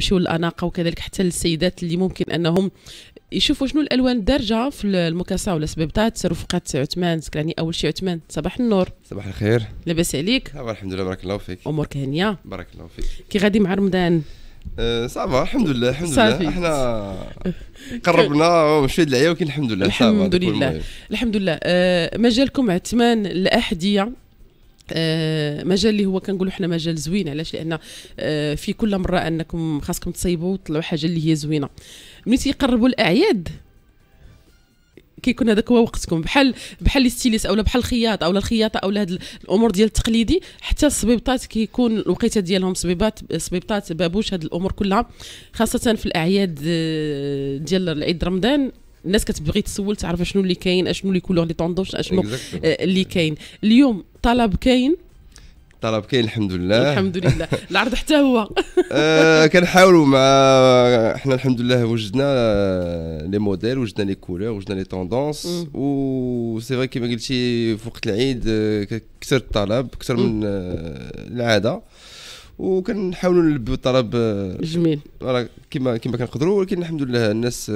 نمشيو للاناقه وكذلك حتى للسيدات اللي ممكن انهم يشوفوا شنو الالوان الدارجه في المكاسه ولا سبب تاع رفقات عثمان سكراني اول شيء عثمان صباح النور صباح الخير لاباس عليك الحمد لله بارك الله فيك امورك هانيه بارك الله فيك كي غادي مع رمضان أه، صافا الحمد لله الحمد لله احنا قربنا شويه العيا ولكن الحمد لله الحمد لله الحمد لله مجالكم عثمان الاحديه آه، مجال اللي هو كنقولوا حنا مجال زوين علاش لان آه، في كل مره انكم خاصكم تصيبوا وتطلعوا حاجه اللي هي زوينه ملي تيقربوا الاعياد كيكون هذاك هو وقتكم بحال بحال الستيليس اولا بحال الخياط اولا الخياطه اولا هاد الامور ديال التقليدي حتى الصبيبطات كيكون الوقيته ديالهم صبيبات صبيبطات بابوش هاد الامور كلها خاصه في الاعياد آه، ديال العيد رمضان الناس كتبغي تسول تعرف شنو اللي كاين اشنو لي كولور لي طوندوش اشنو آه، اللي كاين اليوم طلب كاين طلب كاين الحمد لله الحمد لله العرض حتى هو آه كنحاولوا مع احنا الحمد لله وجدنا آه، لي موديل وجدنا لي كولور وجدنا لي طوندونس و سي فري كيما قلتي في وقت العيد آه، كثر الطلب كثر من العاده وكنحاولوا نلبوا الطلب جميل كما كما كنقدروا ولكن الحمد لله الناس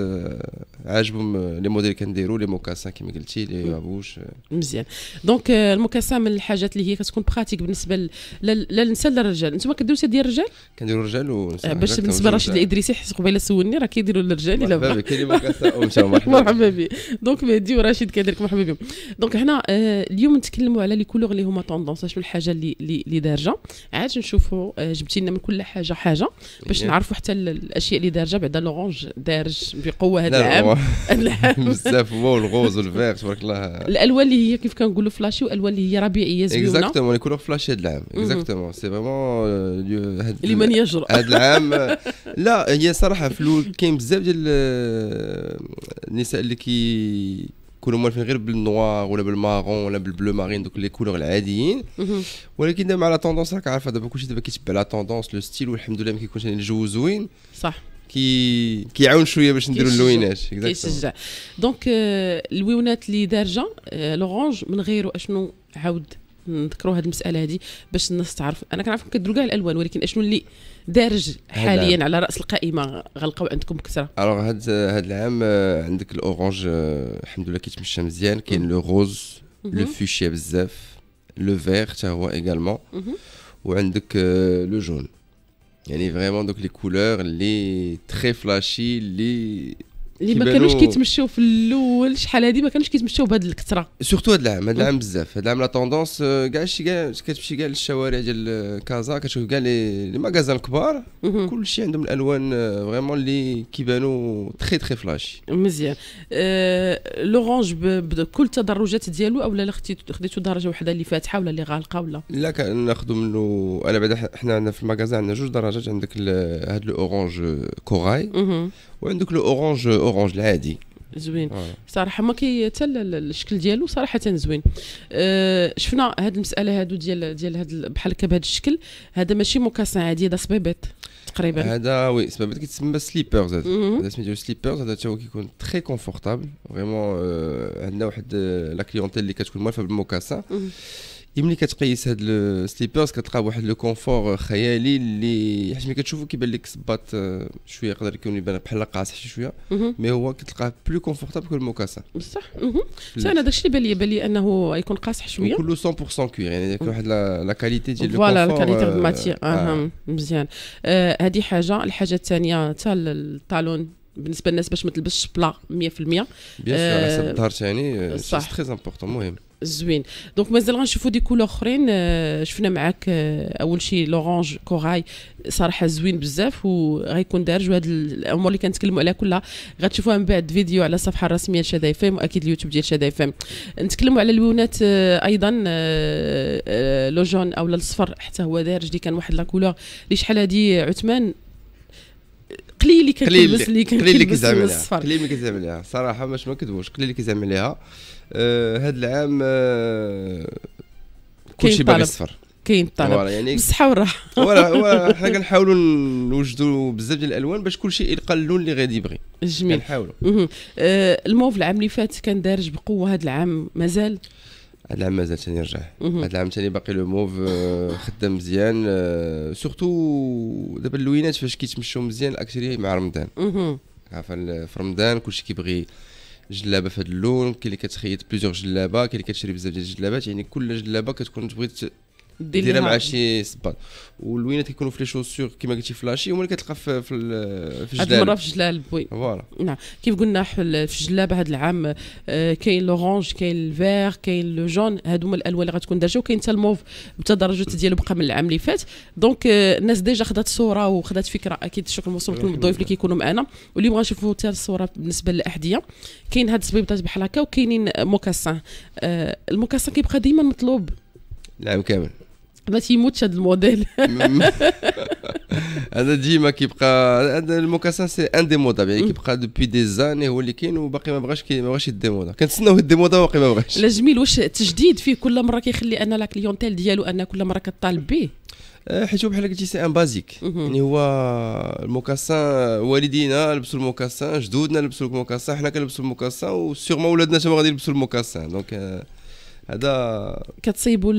عاجبهم لي موديل كنديروا لي موكاسان كما قلتي لي بابوش مزيان دونك euh, الموكاسان من الحاجات اللي هي كتكون براتيك بالنسبه للنساء للرجال انتم كديروا ديال الرجال كنديروا الرجال ونساء باش بالنسبه لرشيد الادريسي حيت قبيله سولني راه كيديروا للرجال الا بغا مرحبا بي دونك مهدي ورشيد كيدير لك مرحبا بهم دونك حنا آه، اليوم نتكلموا على لي كولور اللي هما طوندونس شنو الحاجه اللي اللي دارجه عاد نشوفوا آه، جبتي لنا من كل حاجه حاجه باش نعرفوا حتى الاشياء اللي دارجه بعدا لورونج دارج بقوه هذا العام هو والغوز والفيغ تبارك الله الالوان اللي هي كيف كنقولوا فلاشي والالوان اللي هي ربيعيه زوينه اكزاكتومون لي كولور فلاشي هذا العام اكزاكتومون سي فريمون لمن يجرؤ هذا العام لا هي صراحه في كاين بزاف ديال آه، النساء اللي كي كلهم مالفين غير بالنوار ولا بالمارون ولا بالبلو مارين دوك لي كولور العاديين ولكن دابا مع لا توندونس راك عارفه دابا كلشي دابا كيتبع لا توندونس لو ستيل والحمد لله ما كيكونش يعني الجو زوين صح كي كيعاون شويه باش نديروا اللوينات كيشجع دونك اللوينات euh, اللي دارجه لورانج آه، من غيره اشنو عاود نذكروا هذه المساله هذه باش الناس تعرف انا كنعرفكم كديروا كاع الالوان ولكن اشنو اللي دارج حاليا على راس القائمه غنلقاو عندكم بكثره الوغ هاد هاد العام آه، عندك الاورانج آه، الحمد لله كيتمشى مزيان كاين لو روز لو فوشيا بزاف لو فيغ حتى هو ايغالمون وعندك لو جون Elle est vraiment donc les couleurs, les très flashy, les اللي ما كانوش كيتمشاو في الاول شحال هذه ما كانوش كيتمشاو بهذ الكثره سورتو هذا العام هذا العام بزاف هذا العام لا طوندونس آه، كاع شي كاع كتمشي كاع للشوارع ديال كازا كتشوف كاع لي ماغازان الكبار كلشي عندهم الالوان فريمون آه، اللي كيبانوا تخي تخي فلاشي مزيان أه لورانج بكل التدرجات ديالو اولا لا خديتو درجه وحده اللي فاتحه ولا اللي غالقه ولا لا كناخذوا منه انا بعدا حنا عندنا في المغازا عندنا جوج درجات عندك هاد الاورانج كوراي وعندك لو اورانج اورانج العادي زوين آه. صراحه ما كي حتى الشكل ديالو صراحه زوين أه شفنا هاد المساله هادو ديال ديال هاد بحال هكا بهذا الشكل هذا ماشي موكاسان عادي هذا صبيبيط تقريبا هذا وي صبيبيط كيتسمى سليبرز هذا هذا سميتو سليبرز هذا حتى هو كيكون تري كونفورتابل فريمون عندنا واحد لا أه، كليونتيل اللي كتكون موالفه بالموكاسان ملي كتقيس هاد السليبرز كتلقى واحد لو كونفور خيالي اللي حيت ملي كتشوفو كيبان لك صباط شويه يقدر يكون يبان بحال قاصح شي شويه مي هو كتلقاه بلو كونفورتابل كو المكاسه بصح سي انا داكشي اللي بان لي بان لي انه يكون قاصح شويه كله 100% كوير يعني ديك واحد لا كاليتي ديال كونفور فوالا الكاليتي كاليتي ديال الماتير اها مزيان هادي حاجه الحاجه الثانيه حتى الطالون بالنسبه للناس باش ما تلبسش بلا 100% بيان سور على حسب الظهر ثاني سي تري امبورطون مهم زوين دونك مازال غنشوفوا دي كولور اخرين آه، شفنا معاك آه، اول شيء لورانج كوراي صراحه زوين بزاف وغيكون دارج وهاد الامور اللي كنتكلموا عليها كلها غتشوفوها من بعد فيديو على الصفحه الرسميه لشاد اف ام واكيد اليوتيوب ديال شاد اف ام نتكلموا على اللونات آه، ايضا لو جون او الصفر حتى هو دارج اللي كان واحد لا كولور اللي شحال هادي عثمان قليل اللي كتلبس اللي قليل اللي كيزعم عليها قليل اللي كيزعم عليها صراحه باش ما نكذبوش قليل اللي كيزعم عليها آه هذا العام آه كلشي باغي صفر كاين الطلب يعني بالصحه والراحه ولا حنا كنحاولوا نوجدوا بزاف ديال الالوان باش كل شيء يلقى اللون اللي غادي يبغي جميل كنحاولوا آه الموف العام اللي فات كان دارج بقوه هذا العام مازال هذا العام مازال ثاني رجع هذا العام ثاني باقي لو موف آه، خدام مزيان آه، سورتو دابا اللوينات فاش كيتمشوا مزيان الاكثريه مع رمضان عارف في رمضان كلشي كيبغي جلابه في هذا اللون كاين اللي كتخيط بليزيوغ جلابه كاين اللي كتشري بزاف ديال الجلابات يعني كل جلابه كتكون تبغي ديرها مع شي صباط والوينات كيكونوا في لي شوسور كما قلتي فلاشي هما اللي كتلقى في في الجلال هاد المره في الجلال وي فوالا نعم كيف قلنا في الجلاب هذا العام آه، كاين لورونج كاين الفير كاين لو جون هادو هما الالوان اللي غتكون دارجه وكاين حتى الموف حتى ديالو بقى من العام اللي فات دونك آه، الناس ديجا خدات صوره وخدات فكره اكيد شكرا موصول لكل الضيوف اللي كيكونوا معنا واليوم غنشوفوا حتى الصوره بالنسبه للاحذيه كاين هاد الصبيبطات بحال هكا وكاينين موكاسان آه، الموكاسان كيبقى ديما مطلوب العام كامل باش يموتش هذا الموديل هذا ديما كيبقى هذا الموكاسان سي ان دي مودا يعني كيبقى دوبوي دي زاني هو اللي كاين وباقي ما بغاش ما بغاش يديمودا كنتسناو يديمودا وباقي ما بغاش لا جميل واش التجديد فيه كل مره كيخلي ان لا كليونتيل ديالو ان كل مره كطالب به آه، حيت هو بحال قلتي سي ان بازيك يعني هو الموكاسان والدينا لبسوا الموكاسان جدودنا لبسوا الموكاسان حنا كنلبسوا الموكاسان وسيغمون ولادنا تما غادي يلبسوا الموكاسان دونك هذا كتصيبوا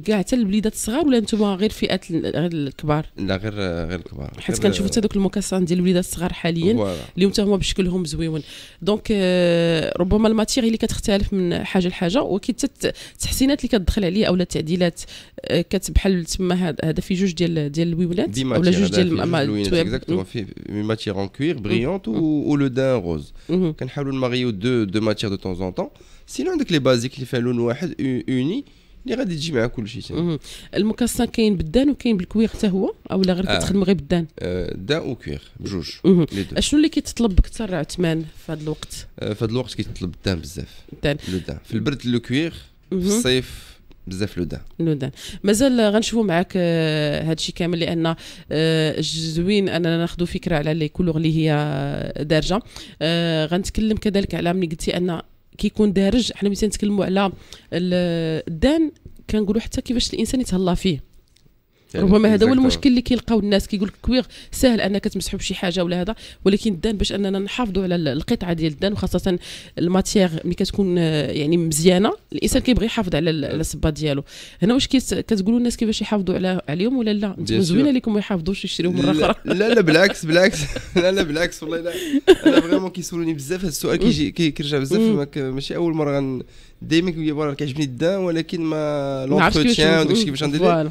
كاع حتى البليدات الصغار ولا انتم غير فئات غير الكبار لا غير غير الكبار حيت كنشوفوا حتى دوك الموكاسان ديال الوليدات الصغار حاليا اليوم هما هم بشكلهم زويون دونك آه، ربما الماتيغ اللي كتختلف من حاجه لحاجه ولكن حتى التحسينات اللي كتدخل عليه او التعديلات آه، كتبحال تما هذا في جوج ديال ديال الويولات ولا جوج ديال في ماتيغ اون كوير بريونت ولو دان روز كنحاولوا نماريو دو دو ماتيغ دو طون زون طون سينو عندك لي بازيك اللي فيها لون واحد اوني اللي غادي تجي مع كل تاني المكسان كاين بالدان وكاين بالكوير حتى هو او لا غير آه. كتخدم غير بالدان دا دان وكوير بجوج اشنو اللي كيتطلب اكثر عثمان في هذا الوقت آه في هذا الوقت كيتطلب الدان بزاف الدان لو في البرد لو كوير في الصيف بزاف لودان لودان مازال غنشوفوا معاك هادشي كامل لان زوين اننا ناخذوا فكره على لي كولور اللي هي دارجه غنتكلم كذلك على ملي قلتي ان كيكون دارج حنا ملي تنتكلموا على الدان كنقولوا حتى كيفاش الانسان يتهلا فيه ربما هذا هو المشكل اللي كيلقاو الناس كيقول لك كوير ساهل انك تمسحو بشي حاجه ولا هذا ولكن الدان باش اننا نحافظوا على القطعه ديال الدان وخاصه الماتيير ملي كتكون آه، يعني مزيانه الانسان كيبغي يحافظ على الصبه ديالو هنا واش كتقولوا الناس كيفاش يحافظوا على عليهم ولا لا انتم زوينه لكم ما يحافظوش يشريو مره اخرى لا لا بالعكس بالعكس لا لا بالعكس والله لا انا فريمون كيسولوني بزاف هذا السؤال كيجي كيرجع بزاف ماشي اول مره ديما كيعجبني الدان ولكن ما لونتروتيان وداكشي كيفاش غندير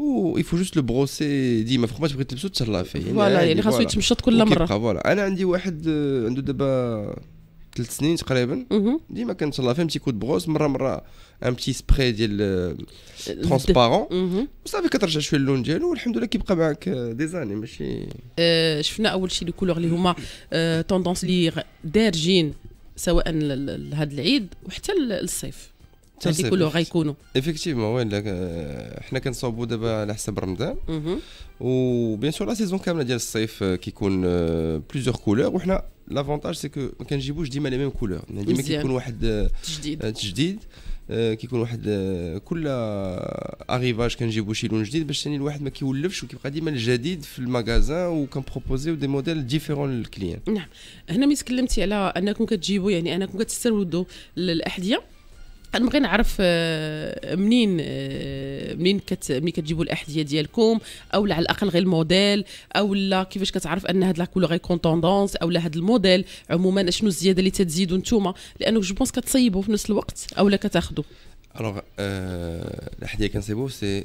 وي فو جوست لو بروسي ديما فوق ما تبغي تلبسو تهلا فيه فوالا يعني خاصو يتمشط كل مره فوالا انا عندي واحد عنده دابا ثلاث سنين تقريبا ديما كنتهلا فيه متي كود بغوس مره مره ان بتي سبري ديال ترونسبارون وصافي كترجع شويه اللون ديالو والحمد لله كيبقى معاك دي زاني ماشي شفنا اول شيء لي كولور اللي هما توندونس اللي دارجين سواء لهذا العيد وحتى للصيف هذيك كله غيكونوا ايفيكتيفمون وين حنا كنصوبوا دابا على حسب رمضان وبيان سور لا سيزون كامله ديال الصيف كيكون بليزيور كولور وحنا لافونتاج سي كو ما كنجيبوش ديما لي ميم كولور يعني ديما كيكون واحد تجديد تجديد كيكون واحد كل اريفاج كنجيبو شي لون جديد باش ثاني الواحد ما كيولفش وكيبقى ديما الجديد في المغازان وكنبروبوزيو دي موديل ديفيرون للكليان نعم هنا ملي تكلمتي على انكم كتجيبوا يعني انكم كتستردوا الاحذيه انا بغي نعرف آه، منين آه، منين كت منين كتجيبوا الاحذيه ديالكم او على الاقل غير الموديل او لا كيفاش كتعرف ان هاد لاكولو كولور يكون توندونس او لا هاد الموديل عموما شنو الزياده اللي تتزيدوا نتوما لانه جو بونس كتصيبوا في نفس الوقت او لا كتاخذوا الوغ الاحذيه الحديه كنصيبو سي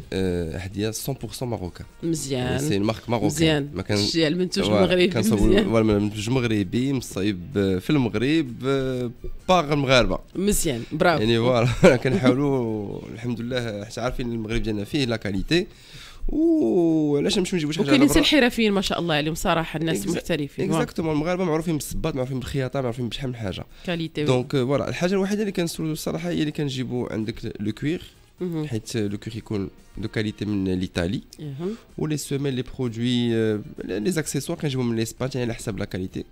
احذيه 100% ماروكا مزيان سي مارك ماروكا مزيان ما كان شي المنتوج المغربي كنصوب المنتوج المغربي مصايب في المغرب باغ المغاربه مزيان برافو يعني فوالا كنحاولوا الحمد لله حتى عارفين المغرب ديالنا فيه لا كاليتي وعلاش نجيبو نجيبوش حاجه وكاينين الحرفيين ما شاء الله عليهم صراحه الناس محترفين اكزاكتومون المغاربه معروفين بالصباط معروفين بالخياطه معروفين بشحال من حاجه كاليتي دونك فوالا الحاجه الوحيده اللي كنسولو الصراحه هي اللي كنجيبو عندك لو كوير حيت لو كوير يكون دو كاليتي من ليطالي ولي سومي لي برودوي لي زاكسيسوار كنجيبو من ليسبان يعني على حساب لا كاليتي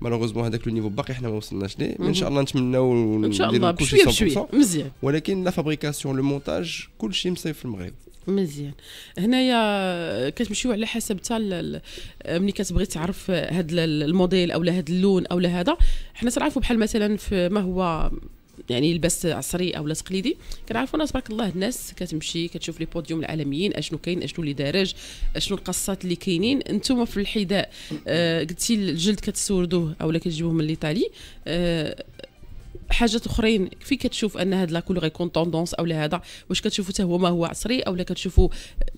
مالوغوزمون هذاك لو نيفو باقي حنا ما وصلناش ليه ان شاء الله نتمناو ان شاء الله بشويه بشويه مزيان ولكن لا فابريكاسيون لو مونتاج كلشي مصيف في المغرب مزيان هنايا كتمشيو على حسب حتى ملي كتبغي تعرف هاد الموديل اولا هاد اللون اولا هذا حنا تنعرفوا بحال مثلا في ما هو يعني لباس عصري اولا تقليدي كنعرفوا ناس تبارك الله الناس كتمشي كتشوف لي بوديوم العالميين اشنو كاين اشنو اللي دارج اشنو القصات اللي كاينين انتم في الحذاء آه قلتي الجلد كتسوردوه اولا كتجيبوه من الايطالي آه حاجات اخرين كيف كتشوف ان هاد لاكول غيكون طوندونس او هذا واش كتشوفو حتى هو ما هو عصري لا كتشوفو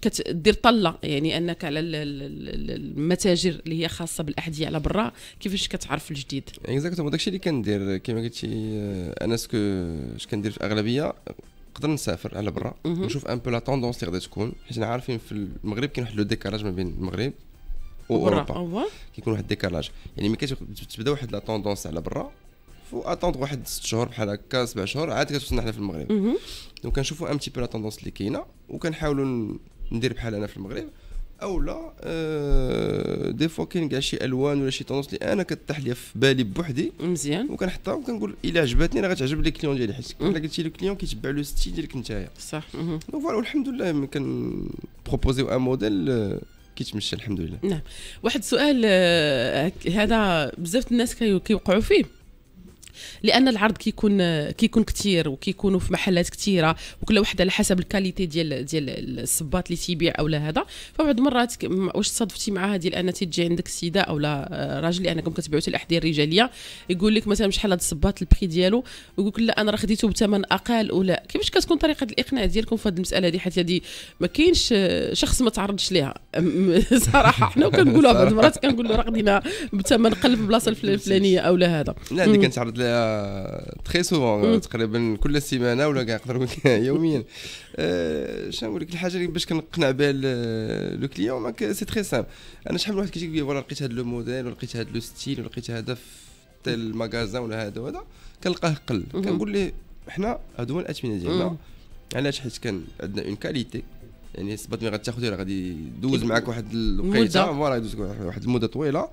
كدير طله يعني انك على المتاجر اللي هي خاصه بالاحذيه على برا كيفاش كتعرف الجديد اكزاكتومون داكشي اللي كندير كما قلتي آه، انا سكو اش كندير في الاغلبيه نقدر نسافر على برا ونشوف ان بو لا طوندونس اللي غادي تكون حيت عارفين في المغرب كاين واحد لو ديكاراج ما بين المغرب واوروبا كيكون واحد الديكالاج يعني ملي كتبدا واحد لا طوندونس على برا واتوند واحد 6 شهور بحال هكا 7 شهور عاد كتوصلنا حنا في المغرب دونك كنشوفوا ان تي بي لا توندونس اللي كاينه وكنحاولوا ندير بحال انا في المغرب اولا أه دي فوا كاين كاع شي الوان ولا شي طونوس اللي انا كطيح ليا في بالي بوحدي مزيان وكنحطها وكنقول الا عجبتني راه غتعجب لي كليون ديالي حيت الا قلتي لي كليون كيتبع لو ستيل ديالك نتايا صح فوالا والحمد لله كان بروبوزيو ان آه، موديل كيتمشى الحمد لله نعم واحد السؤال آه، هذا بزاف الناس كيوقعوا فيه لان العرض كيكون كيكون كثير وكيكونوا في محلات كثيره وكل واحد على حسب الكاليتي ديال ديال الصباط اللي تيبيع اولا هذا فبعض المرات واش تصادفتي معها ديال ان تيجي عندك سيده اولا آه، راجل لانكم كتبيعوا الاحذيه الرجاليه يقول لك مثلا شحال هذا الصباط البري ديالو ويقول لك لا انا راه خديته بثمن اقل ولا كيفاش كتكون طريقه الاقناع ديالكم في هذه المساله هذه حيت هذه ما كاينش آه، شخص ما تعرضش ليها صراحه حنا وكنقولوها بعض المرات كنقول له راه خدينا بثمن قلب بلاصه الفلانيه اولا هذا لا اللي كنتعرض معايا تري سوفون تقريبا كل سيمانه ولا كاع نقدر نقول يوميا أه، شنو نقول لك الحاجه اللي باش كنقنع بها لو كليون ماك سي تري سام انا شحال من واحد كيجي فوالا لقيت هذا لو موديل ولقيت لقيت هذا لو ستيل ولقيت لقيت هذا في تيل ولا هذا وهذا كنلقاه قل كنقول له حنا هادو هما الاثمنه ديالنا علاش حيت كان عندنا اون كاليتي يعني سبات مي غتاخذي راه غادي يدوز معاك واحد الوقيته فوالا يدوز واحد المده طويله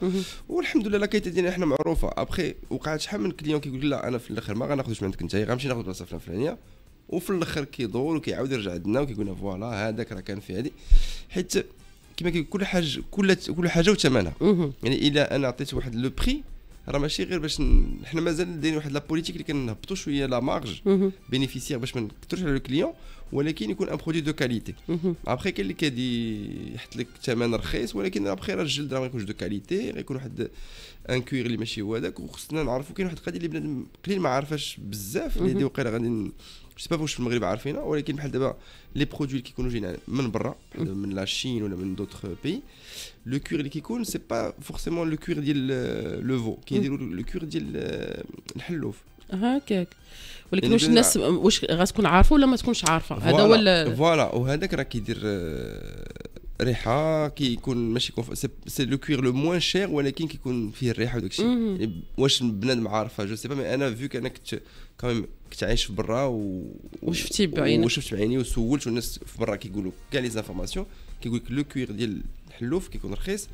والحمد لله لاكيت ديالنا حنا معروفه ابخي وقعت شحال من كليون كيقول لا انا في الاخر ما غناخذش من عندك انت غنمشي ناخذ بلاصه فلان فلانيه وفي الاخر كيدور وكيعاود يرجع عندنا وكيقول لنا فوالا هذاك راه كان في هذه حيت كما كل حاجه كل كل حاجه وثمنها يعني الا انا عطيت واحد لو بري راه ماشي غير باش حنا مازال دايرين واحد لا بوليتيك اللي كنهبطوا شويه لا مارج بينيفيسيير باش ما نكثرش على لو كليون ولكن يكون ان برودوي دو كاليتي ابخي كاين اللي كادي يحط لك ثمن رخيص ولكن ابخي راه الجلد راه ما يكونش دو كاليتي غيكون واحد ان كوير اللي ماشي هو هذاك وخصنا نعرفوا كاين واحد القضيه اللي بنادم قليل ما عارفاش بزاف اللي هذه وقيله غادي جو با واش في المغرب عارفينها ولكن بحال دابا لي برودوي اللي كيكونوا جايين من برا من لا شين ولا من دوطخ بي لو كوير اللي كيكون سي با فورسيمون لو كوير ديال لو فو كيديروا لو كوير ديال الحلوف آه، هكاك ولكن يعني واش الناس واش غتكون عارفه ولا ما تكونش عارفه هذا هو فوالا وهذاك راه كيدير آه، ريحه كي يكون ماشي كونف... سي لو كوير لو موان شير ولكن كيكون فيه الريحه وداك الشيء يعني واش بنادم عارفه جو سي با مي انا فيو كان كنت كامل كنت عايش برا و... وشفتي بعيني وشفت بعيني وسولت والناس في برا كيقولوا كاع لي زانفورماسيون كيقول لك لو كوير ديال الحلوف كيكون رخيص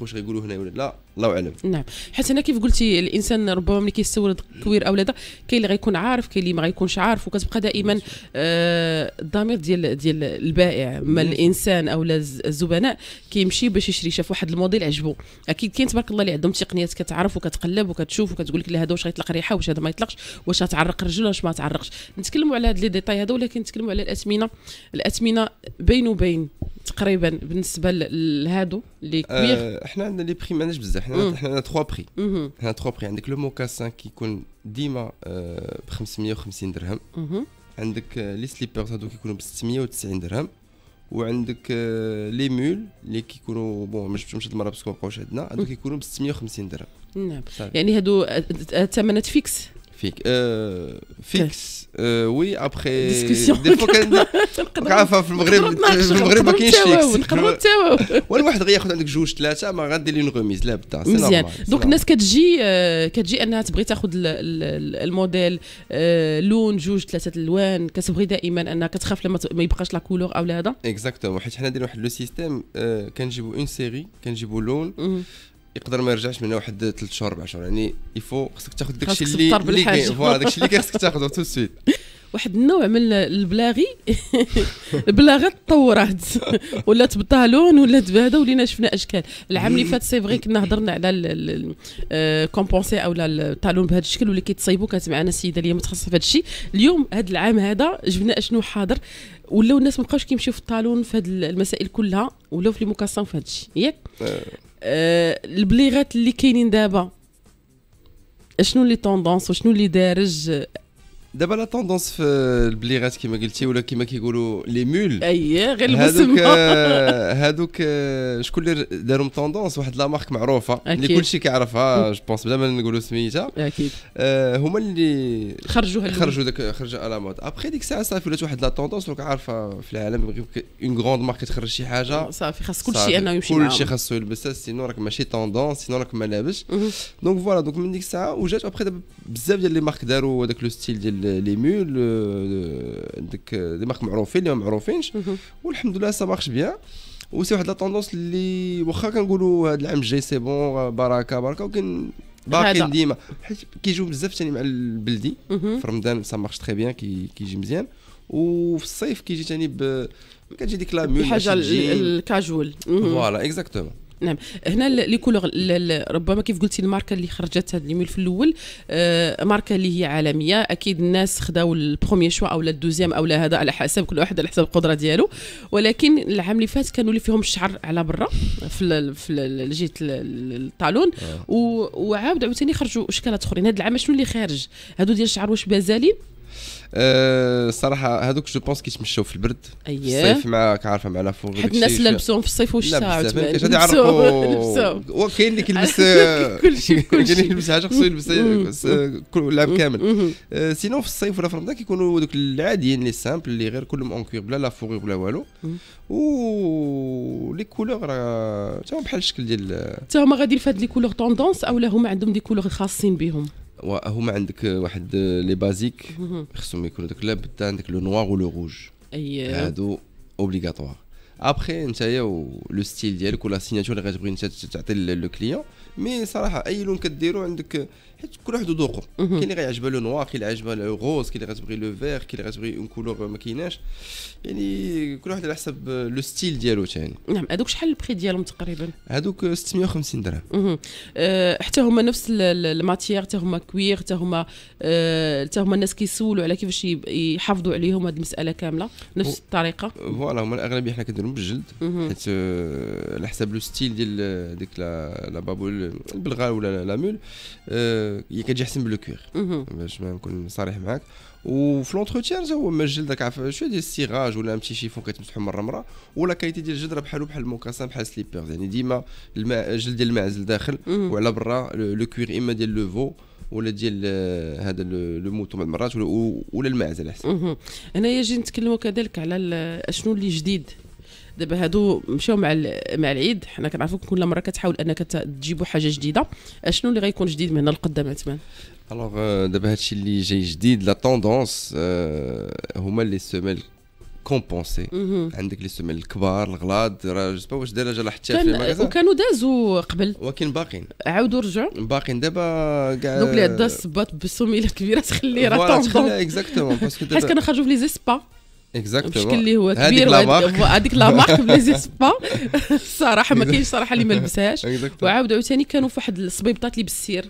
واش غيقولوا هنا ولا لا الله اعلم نعم حيت هنا كيف قلتي الانسان ربما ملي كيستورد كوير اولاد كاين اللي غيكون عارف كاين اللي ما غيكونش عارف وكتبقى دائما آه الضمير ديال ديال البائع ما الانسان او الزبناء كيمشي باش يشري شاف واحد الموديل عجبو اكيد كاين تبارك الله اللي عندهم تقنيات كتعرف وكتقلب وكتشوف وكتقول لك لا هذا واش غيطلق ريحه واش هذا ما يطلقش واش غتعرق رجل واش ما تعرقش نتكلموا على هاد لي ديتاي هذا ولكن نتكلموا على الاثمنه الاثمنه بين وبين تقريبا بالنسبه لهادو لي كوير آه، احنا عندنا لي بري عندناش بزاف احنا احنا عندنا 3 بري احنا 3 بري عندك لو موكاسان كيكون ديما آه، ب 550 درهم عندك لي آه، سليبرز هادو كيكونوا ب 690 درهم وعندك لي مول اللي كيكونوا بون ما جبتهمش هاد المره باسكو ما بقاوش عندنا هادو كيكونوا ب 650 درهم نعم يعني هادو الثمنات آه، فيكس فيك فيكس وي ابخي ديسكسيون دي فوا كان عارفه في المغرب في المغرب ما كاينش فيكس نقدروا نتاووا والواحد غياخذ عندك جوج ثلاثه ما غادير لون غوميز لا بتاع مزيان دونك الناس كتجي كتجي انها تبغي تاخذ الموديل لون جوج ثلاثه الوان كتبغي دائما انها كتخاف لما ما يبقاش لا كولور او لا هذا اكزاكتومون حيت حنا دايرين واحد لو سيستيم كنجيبوا اون سيري كنجيبوا لون يقدر ما يرجعش من واحد ثلاث شهور اربع شهور يعني يفو خصك تاخذ داكشي اللي اللي فوالا داكشي اللي خصك تاخذه تو سويت واحد النوع من البلاغي البلاغه تطورات ولا بطالون ولا بهذا ولينا شفنا اشكال العام اللي فات سي فغي كنا هضرنا على الكومبونسي آه، او الطالون بهذا الشكل واللي كيتصايبوا كانت معنا السيده اللي متخصصه في هذا الشيء اليوم هذا العام هذا جبنا اشنو حاضر ولاو الناس مابقاوش كيمشيو في الطالون في هذه المسائل كلها ولاو في لي موكاسون في هذا الشيء ياك آه. آه، البليغات اللي كاينين دابا شنو اللي طوندونس وشنو اللي دارج دابا لا توندونس في البليغات كما قلتي ولا كما كيقولوا لي مول اي غير هادوك هادوك شكون اللي دارهم توندونس واحد لا مارك معروفه اللي كلشي كيعرفها جو بونس بلا ما نقولوا سميتها اكيد آه، هما اللي خرجوا خرجوا داك خرجوا على مود ابخي ديك الساعه صافي ولات واحد لا توندونس دروك عارفه في العالم اون غروند مارك تخرج شي حاجه صافي خاص كلشي انه يمشي معاهم كلشي خاصو يلبسها سينو راك ماشي توندونس سينو راك ما لابسش دونك فوالا دونك من ديك الساعه وجات ابخي دابا بزاف ديال لي مارك داروا هذاك لو ستيل ديال لي مول عندك دي مارك معروفين اللي ما معروفينش والحمد لله سا مارش بيان وسي واحد لا طوندونس اللي واخا كنقولوا هذا العام الجاي سي بون بركه بركه ولكن باقيين ديما حيت كيجيو بزاف ثاني مع البلدي في رمضان سا مارش تخي بيان كيجي مزيان وفي الصيف كيجي ثاني ب كتجي ديك لا مول الحاجه الكاجوال فوالا اكزاكتومون نعم هنا لي كولور ربما كيف قلتي الماركه اللي خرجت هذا الميل في الاول آه ماركه اللي هي عالميه اكيد الناس خداو البرومي شوا او الدوزيام او هذا على حسب كل واحد على حسب القدره ديالو ولكن العام اللي فات كانوا اللي فيهم الشعر على برا في في جهه الطالون آه. وعاود عاوتاني خرجوا اشكالات اخرين هذا العام شنو اللي خارج هادو ديال الشعر واش بازالين الصراحه أه، هذوك جو بونس كيتمشاو في البرد أيه. في الصيف معاك عارفه مع لافور حد الناس لبسوهم في الصيف والشتاء عاوتاني غادي يعرفوا وكاين اللي كيلبس كل شيء كل اللي يلبس حاجه خصو يلبس العام آه، آه، كامل سينو في الصيف ولا في رمضان كيكونوا دوك العاديين لي سامبل اللي غير كلهم اون كوير بلا لافور بلا والو و لي كولور راه حتى بحال الشكل ديال تا هما غادي في هاد لي كولور طوندونس اولا هما عندهم دي كولور خاصين بهم هما عندك واحد لي بازيك خصهم يكونوا دوك لابد عندك لو نوار ولو روج اييه هادو اوبليغاتوار ابخي نتايا لو ستيل ديالك ولا سيناتور اللي غتبغي انت تعطي لو كليون مي صراحه اي لون كديرو عندك حيت كل واحد وذوقه كاين اللي غيعجبها لو نوار كاين اللي غيعجبها لو غوز كاين اللي غتبغي لو فيغ كاين اللي غتبغي اون كولور ما كايناش يعني كل واحد على حسب لو ستيل ديالو ثاني نعم هذوك شحال البري ديالهم تقريبا هذوك 650 درهم أه حتى هما نفس الماتيير حتى هما كوير حتى هما أه، حتى هما الناس كيسولوا على كيفاش يحافظوا عليهم هذه المساله كامله نفس الطريقه فوالا هما الاغلبيه حنا كنديرهم بالجلد حيت أه، على حسب لو ستيل ديال ديك لا بابول بالغال ولا لا مول أه هي كتجي احسن باللو باش ما نكون صريح معاك وفي لونتروتيان هو الجلد داك عارف شويه ديال الصيغاج ولا شي شيفون كتمسحو مره مره ولا كاليتي ديال الجلد راه بحالو بحال الموكاسان بحال سليبرز يعني ديما الجلد ديال المعزل داخل وعلى برا لو كوير اما ديال لوفو ولا ديال آه، هذا لو موتو بعض المرات ولا, ولا المعزل احسن هنايا جي نتكلموا كذلك على شنو اللي جديد دابا هادو مشاو مع مع العيد حنا كنعرفو كل مره كتحاول انك تجيبوا حاجه جديده اشنو اللي غيكون جديد من هنا لقدام عثمان الوغ euh, دابا هادشي اللي جاي جديد لا طوندونس euh, هما لي سوميل كومبونسي عندك لي سوميل الكبار الغلاد راه جو با واش دايره جا حتى في المغازا وكانوا دازوا قبل ولكن باقيين عاودوا رجعوا باقيين دابا كاع دونك لي عندها الصباط بسميله كبيره تخليه راه طوندونس اكزاكتومون باسكو حيت كنخرجوا في لي زيسبا اكزاكتومون بشكل اللي هو كبير هذيك لا مارك بلي با الصراحه ما كاينش صراحه اللي ما لبسهاش وعاود عاوتاني كانوا في واحد السبيبطات اللي بالسير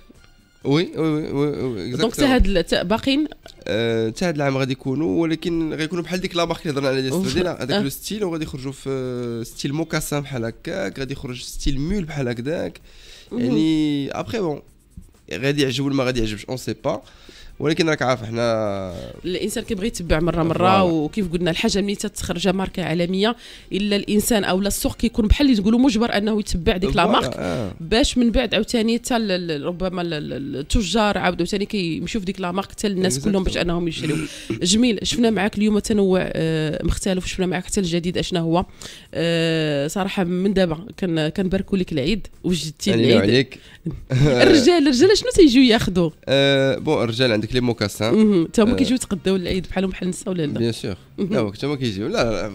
وي وي وي دونك تا هاد باقيين حتى آه، هاد العام غادي يكونوا ولكن غيكونوا بحال ديك لا مارك اللي هضرنا عليها ديال السعوديه هذاك آه. لو ستيل وغادي يخرجوا في ستيل موكاسان بحال هكاك غادي يخرج ستيل مول بحال هكذاك يعني ابخي بون غادي يعجب ولا ما غادي يعجبش اون سي با ولكن راك عارف احنا الانسان كيبغي يتبع مره مره وكيف قلنا الحاجه ملي تتخرج ماركه عالميه الا الانسان او السوق كيكون بحال اللي تقولوا مجبر انه يتبع ديك لا مارك آه. باش من بعد عاوتاني حتى ربما التجار عاودوا ثاني كيمشيو في ديك لا مارك حتى الناس كلهم باش انهم يشريو جميل شفنا معاك اليوم تنوع آه، مختلف شفنا معاك حتى الجديد اشنا هو آه، صراحه من دابا كنباركوا لك العيد وجدتي العيد عليك الرجال الرجال شنو تيجيو ياخذوا بون الرجال عندك لي موكاسان تا هما آه. كيجيو يتقداو العيد بحالهم بحال النساء ولا لا بيان سور لا هو هما كيجيو لا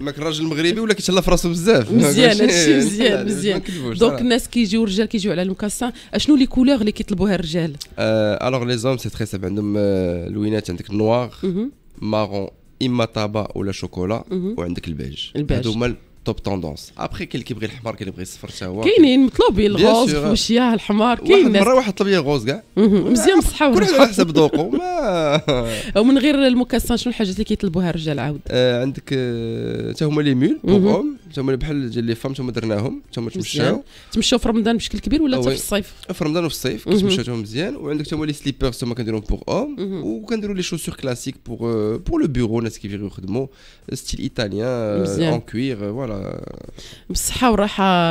ماك الراجل المغربي ولا كيتهلا في راسو بزاف مزيان هادشي مزيان مزيان دونك الناس كيجيو الرجال كيجيو على الموكاسان اشنو لي كولور اللي كيطلبوها الرجال الوغ لي زوم سي تخي سيب عندهم آه، لوينات عندك نوار مارون اما طابا ولا شوكولا وعندك البيج البيج هادو هما توب توندونس ابخي كاين اللي كيبغي الحمر كاين اللي يبغي الصفر حتى هو كاينين مطلوبين الغوز الفوشيا الحمار كاين واحد مره واحد طلب لي غوز كاع مزيان بصحة كل على حسب ذوقه ما ومن غير المكسان شنو الحاجات اللي كيطلبوها الرجال عاود آه عندك حتى آه، هما لي مول بوغوم حتى هما بحال ديال لي فام حتى هما درناهم حتى هما تمشاو تمشاو في رمضان بشكل كبير ولا حتى آه، في الصيف في رمضان وفي الصيف كنتمشاو مزيان وعندك حتى هما لي سليبر حتى هما كنديروهم بوغ اوم وكنديروا لي شوسور كلاسيك بوغ بوغ لو بيرو الناس كيفيغيو يخدموا ستيل ايطاليان اون كوير فوالا بالصحه بالصحه والراحه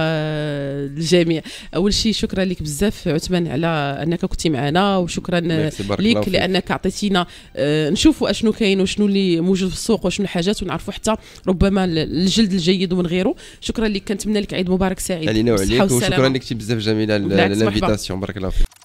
للجميع اول شيء شكرا لك بزاف عثمان على انك كنتي معنا وشكرا لك لانك عطيتينا آه، نشوفوا اشنو كاين وشنو اللي موجود في السوق وشنو الحاجات ونعرفوا حتى ربما الجلد الجيد ومن غيره شكرا لك كنتمنى لك عيد مبارك سعيد علينا يعني وعليك وشكرا لك بزاف جميله للانفيتاسيون بارك الله فيك